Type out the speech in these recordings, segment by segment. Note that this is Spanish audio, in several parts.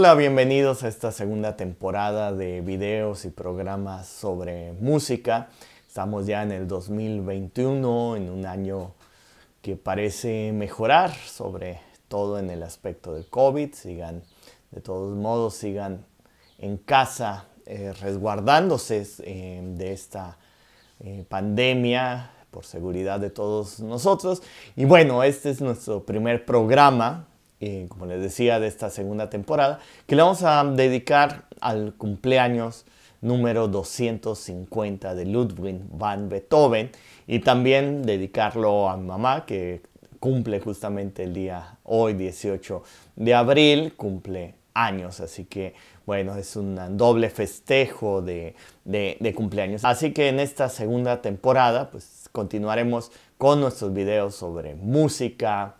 Hola, bienvenidos a esta segunda temporada de videos y programas sobre música. Estamos ya en el 2021, en un año que parece mejorar, sobre todo en el aspecto del COVID. Sigan, de todos modos, sigan en casa eh, resguardándose eh, de esta eh, pandemia por seguridad de todos nosotros. Y bueno, este es nuestro primer programa eh, como les decía, de esta segunda temporada, que le vamos a dedicar al cumpleaños número 250 de Ludwig van Beethoven y también dedicarlo a mi mamá que cumple justamente el día hoy 18 de abril, cumple años, así que bueno, es un doble festejo de, de cumpleaños. Así que en esta segunda temporada pues continuaremos con nuestros videos sobre música,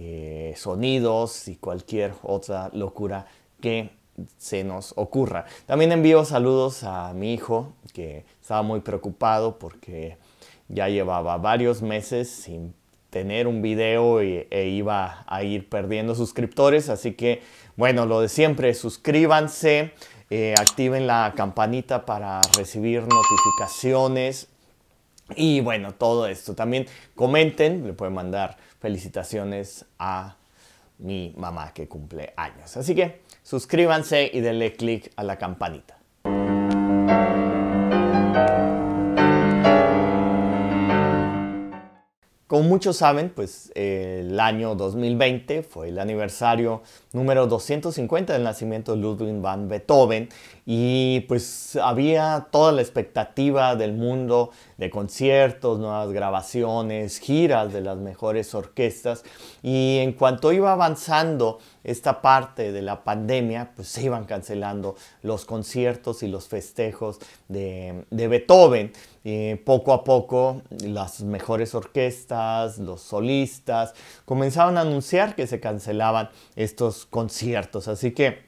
eh, sonidos y cualquier otra locura que se nos ocurra. También envío saludos a mi hijo que estaba muy preocupado porque ya llevaba varios meses sin tener un video e, iba a ir perdiendo suscriptores. Así que, bueno, lo de siempre, suscríbanse, eh, activen la campanita para recibir notificaciones y bueno, todo esto. También comenten, le pueden mandar felicitaciones a mi mamá que cumple años. Así que suscríbanse y denle click a la campanita. Como muchos saben, pues el año 2020 fue el aniversario número 250 del nacimiento de Ludwig van Beethoven y pues había toda la expectativa del mundo de conciertos, nuevas grabaciones, giras de las mejores orquestas y en cuanto iba avanzando esta parte de la pandemia, pues se iban cancelando los conciertos y los festejos de, Beethoven. Y poco a poco las mejores orquestas, los solistas, comenzaban a anunciar que se cancelaban estos conciertos. Así que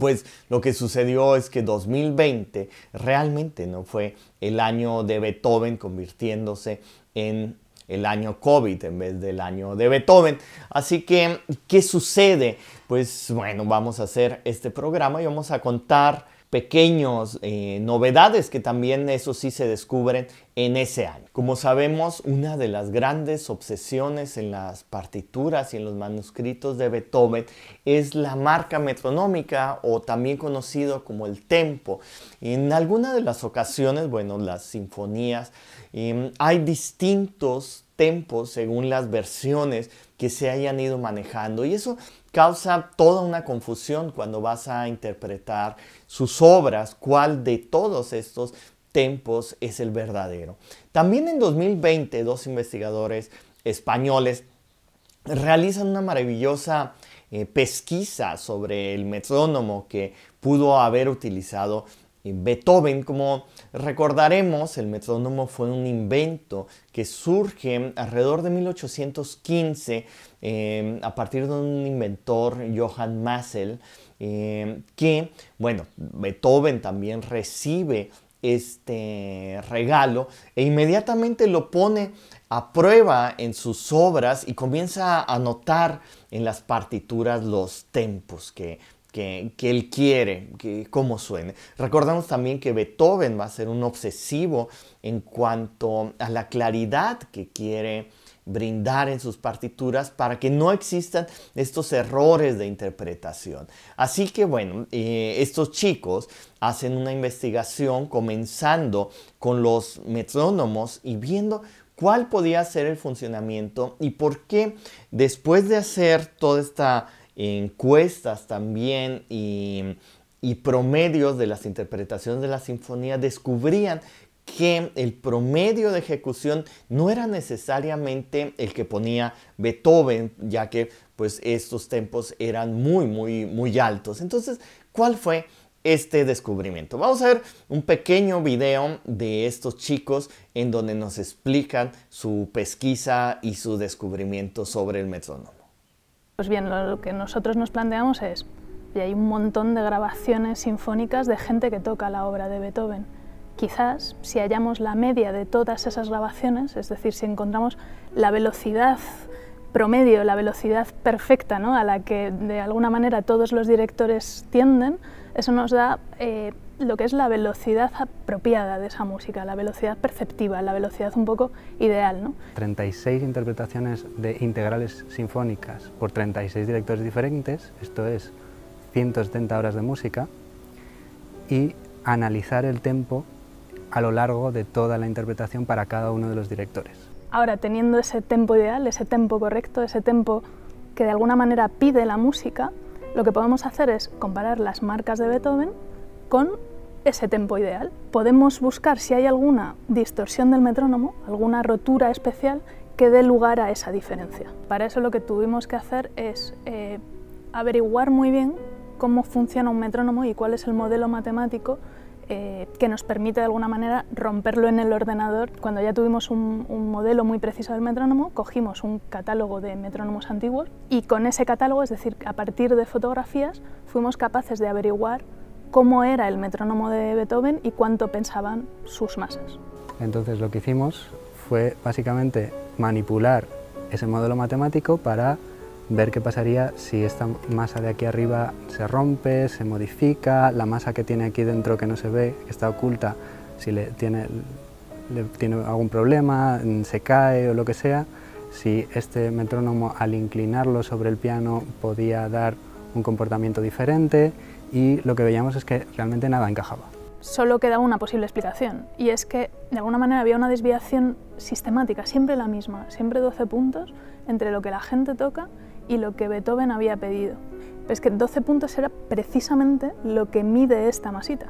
pues lo que sucedió es que 2020 realmente no fue el año de Beethoven convirtiéndose en el año COVID en vez del año de Beethoven. Así que, ¿qué sucede? Pues bueno, vamos a hacer este programa y vamos a contar pequeños eh, novedades que también eso sí se descubren en ese año. Como sabemos, una de las grandes obsesiones en las partituras y en los manuscritos de Beethoven es la marca metronómica o también conocido como el tempo. En algunas de las ocasiones, bueno, las sinfonías, em, hay distintos tempos según las versiones que se hayan ido manejando y eso causa toda una confusión cuando vas a interpretar sus obras, cuál de todos estos tempos es el verdadero. También en 2020 dos investigadores españoles realizan una maravillosa eh, pesquisa sobre el metrónomo que pudo haber utilizado Beethoven, como recordaremos, el metrónomo fue un invento que surge alrededor de 1815 eh, a partir de un inventor, Johann Massel, eh, que, bueno, Beethoven también recibe este regalo e inmediatamente lo pone a prueba en sus obras y comienza a anotar en las partituras los tempos que que, él quiere, que, cómo suene. Recordamos también que Beethoven va a ser un obsesivo en cuanto a la claridad que quiere brindar en sus partituras para que no existan estos errores de interpretación. Así que bueno, eh, estos chicos hacen una investigación comenzando con los metrónomos y viendo cuál podía ser el funcionamiento y por qué después de hacer toda esta encuestas también y, promedios de las interpretaciones de la sinfonía descubrían que el promedio de ejecución no era necesariamente el que ponía Beethoven, ya que pues estos tempos eran muy, muy, muy altos. Entonces, ¿cuál fue este descubrimiento? Vamos a ver un pequeño video de estos chicos en donde nos explican su pesquisa y su descubrimiento sobre el metrónomo. Pues bien, lo que nosotros nos planteamos es, y hay un montón de grabaciones sinfónicas de gente que toca la obra de Beethoven. Quizás si hallamos la media de todas esas grabaciones, es decir, si encontramos la velocidad promedio, la velocidad perfecta ¿no? a la que de alguna manera todos los directores tienden, eso nos da eh, lo que es la velocidad apropiada de esa música, la velocidad perceptiva, la velocidad un poco ideal. ¿no? 36 interpretaciones de integrales sinfónicas por 36 directores diferentes, esto es 170 horas de música, y analizar el tempo a lo largo de toda la interpretación para cada uno de los directores. Ahora, teniendo ese tempo ideal, ese tempo correcto, ese tempo que de alguna manera pide la música, lo que podemos hacer es comparar las marcas de Beethoven con ese tempo ideal. Podemos buscar si hay alguna distorsión del metrónomo, alguna rotura especial que dé lugar a esa diferencia. Para eso lo que tuvimos que hacer es eh, averiguar muy bien cómo funciona un metrónomo y cuál es el modelo matemático eh, que nos permite de alguna manera romperlo en el ordenador. Cuando ya tuvimos un, un, modelo muy preciso del metrónomo, cogimos un catálogo de metrónomos antiguos y con ese catálogo, es decir, a partir de fotografías, fuimos capaces de averiguar cómo era el metrónomo de Beethoven y cuánto pensaban sus masas. Entonces lo que hicimos fue básicamente manipular ese modelo matemático para ver qué pasaría si esta masa de aquí arriba se rompe, se modifica, la masa que tiene aquí dentro que no se ve, que está oculta, si tiene, tiene algún problema, se cae o lo que sea, si este metrónomo al inclinarlo sobre el piano podía dar un comportamiento diferente y lo que veíamos es que realmente nada encajaba. Solo quedaba una posible explicación y es que de alguna manera había una desviación sistemática, siempre la misma, siempre 12 puntos entre lo que la gente toca y lo que Beethoven había pedido. Pero es que 12 puntos era precisamente lo que mide esta masita.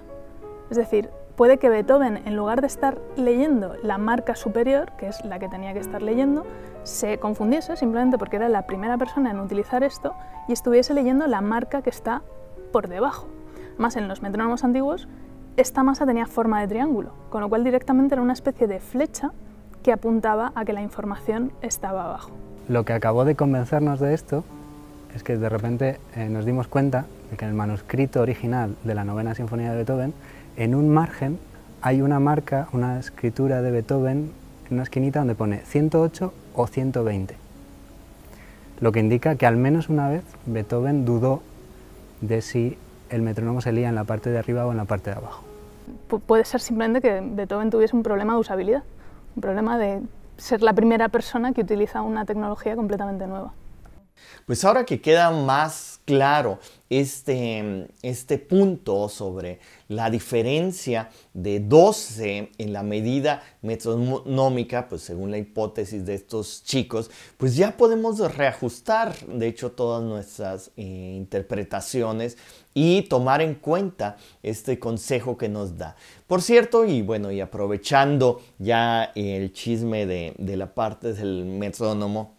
Es decir, puede que Beethoven, en lugar de estar leyendo la marca superior, que es la que tenía que estar leyendo, se confundiese simplemente porque era la primera persona en utilizar esto y estuviese leyendo la marca que está por debajo. Más en los metrónomos antiguos, esta masa tenía forma de triángulo, con lo cual directamente era una especie de flecha que apuntaba a que la información estaba abajo. Lo que acabó de convencernos de esto es que de repente eh, nos dimos cuenta de que en el manuscrito original de la novena sinfonía de Beethoven, en un margen hay una marca, una escritura de Beethoven en una esquinita donde pone 108 o 120, lo que indica que al menos una vez Beethoven dudó de si el metrónomo se lía en la parte de arriba o en la parte de abajo. puede ser simplemente que Beethoven tuviese un problema de usabilidad, un problema de ser la primera persona que utiliza una tecnología completamente nueva. Pues ahora que queda más claro este, mm, este punto sobre la diferencia de 12 en la medida metronómica, pues según la hipótesis de estos chicos, pues ya podemos reajustar, de hecho, todas nuestras eh, interpretaciones y tomar en cuenta este consejo que nos da. Por cierto, y bueno, y aprovechando ya el chisme de la parte del metrónomo,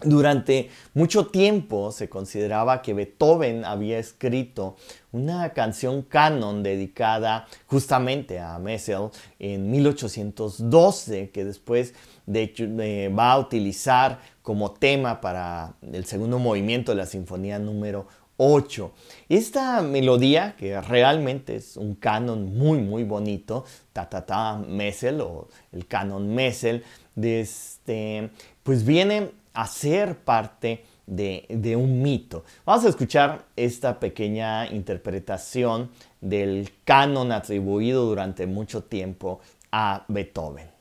durante mucho tiempo se consideraba que Beethoven había escrito una canción canon dedicada justamente a Messel en 1812, que después eh, va a utilizar como tema para el segundo movimiento de la Sinfonía número 8. Esta melodía, que realmente es un canon muy, muy bonito, ta ta ta Messel o el canon Messel, este, pues viene a ser parte de, de un mito. Vamos a escuchar esta pequeña interpretación del canon atribuido durante mucho tiempo a Beethoven.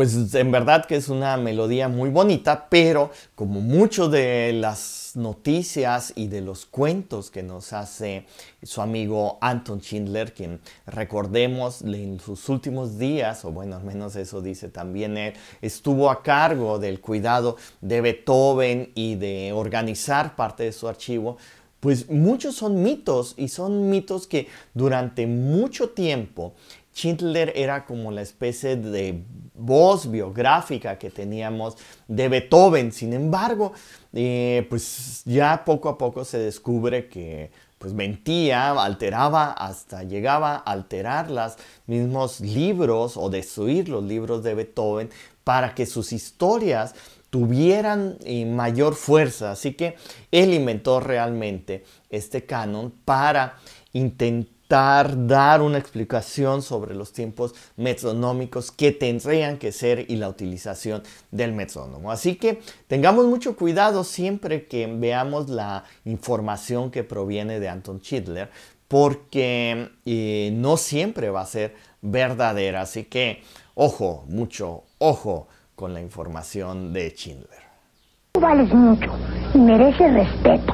pues en verdad que es una melodía muy bonita, pero como mucho de las noticias y de los cuentos que nos hace su amigo Anton Schindler, quien recordemos en sus últimos días, o bueno, al menos eso dice también él, estuvo a cargo del cuidado de Beethoven y de organizar parte de su archivo, pues muchos son mitos y son mitos que durante mucho tiempo Schindler era como la especie de voz biográfica que teníamos de Beethoven. Sin embargo, eh, pues ya poco a poco se descubre que pues mentía, alteraba, hasta llegaba a alterar los mismos libros o destruir los libros de Beethoven para que sus historias tuvieran eh, mayor fuerza. Así que él inventó realmente este canon para intentar dar una explicación sobre los tiempos metronómicos que tendrían que ser y la utilización del metrónomo. Así que tengamos mucho cuidado siempre que veamos la información que proviene de Anton Schindler porque eh, no siempre va a ser verdadera. Así que ojo, mucho ojo con la información de Schindler. Tú vales mucho y mereces respeto.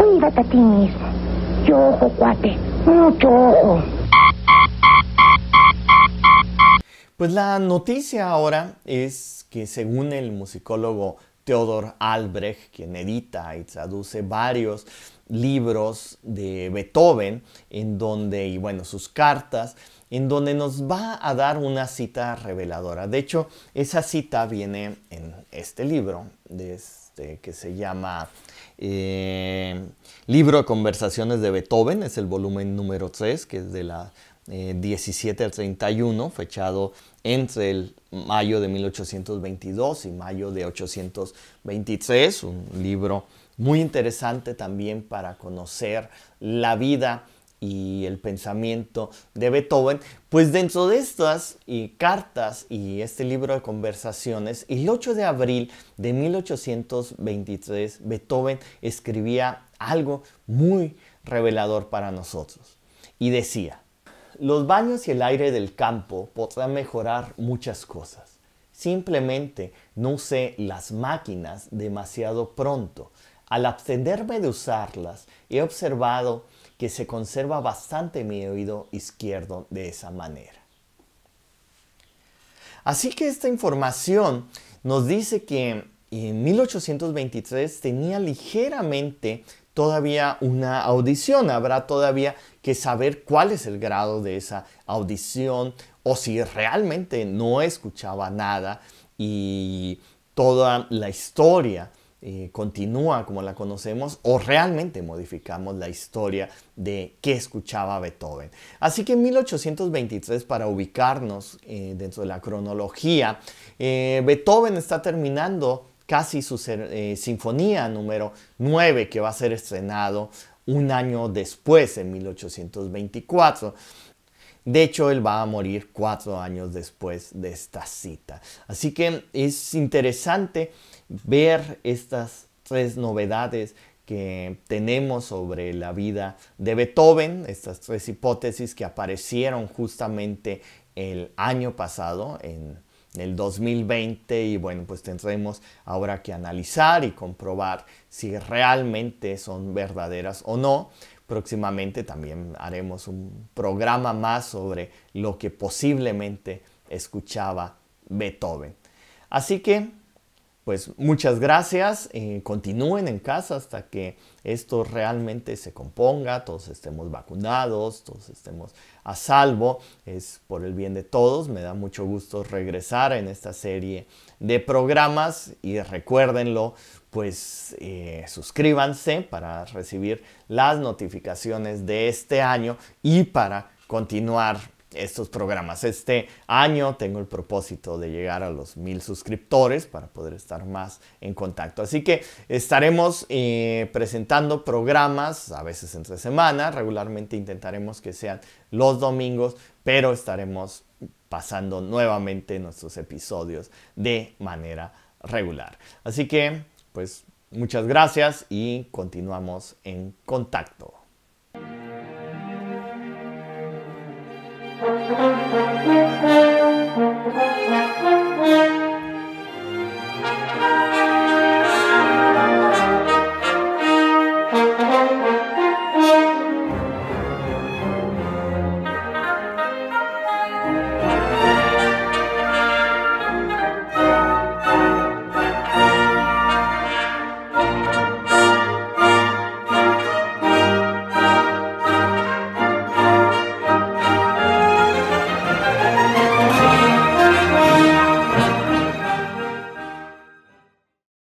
Cuídate a ti mismo. Yo ojo, cuate. Pues la noticia ahora es que según el musicólogo Theodor Albrecht, quien edita y traduce varios libros de Beethoven, en donde, y bueno, sus cartas, en donde nos va a dar una cita reveladora. De hecho, esa cita viene en este libro este, que se llama eh, libro de conversaciones de Beethoven, es el volumen número 3, que es de la 17 eh, al 31, fechado entre el mayo de 1822 y mayo de 1823 un libro muy interesante también para conocer la vida y el pensamiento de Beethoven, pues dentro de estas y cartas y este libro de conversaciones, el 8 de abril de 1823 Beethoven escribía algo muy revelador para nosotros y decía, los baños y el aire del campo podrán mejorar muchas cosas. Simplemente no usé las máquinas demasiado pronto. Al abstenderme de usarlas, he observado que se conserva bastante mi oído izquierdo de esa manera. Así que esta información nos dice que en 1823 tenía ligeramente todavía una audición. Habrá todavía que saber cuál es el grado de esa audición o si realmente no escuchaba nada y toda la historia eh, continúa como la conocemos o realmente modificamos la historia de qué escuchaba Beethoven. Así que en 1823, para ubicarnos eh, dentro de la cronología, eh, Beethoven está terminando casi su sinfonía número 9 que va a ser estrenado un año después, en 1824. De hecho, él va a morir cuatro años después de esta cita. Así que es interesante ver estas tres novedades que tenemos sobre la vida de Beethoven, estas tres hipótesis que aparecieron justamente el año pasado, en el 2020, y bueno, pues tendremos ahora que analizar y comprobar si realmente son verdaderas o no. Próximamente también haremos un programa más sobre lo que posiblemente escuchaba Beethoven. Así que pues muchas gracias. Eh, continúen en casa hasta que esto realmente se componga, todos estemos vacunados, todos estemos a salvo. Es por el bien de todos. Me da mucho gusto regresar en esta serie de programas y recuérdenlo, pues eh, suscríbanse para recibir las notificaciones de este año y para continuar estos programas. Este año tengo el propósito de llegar a los mil suscriptores para poder estar más en contacto. Así que estaremos eh, presentando programas a veces entre semana. Regularmente intentaremos que sean los domingos, pero estaremos pasando nuevamente nuestros episodios de manera regular. Así que, pues, muchas gracias y continuamos en contacto.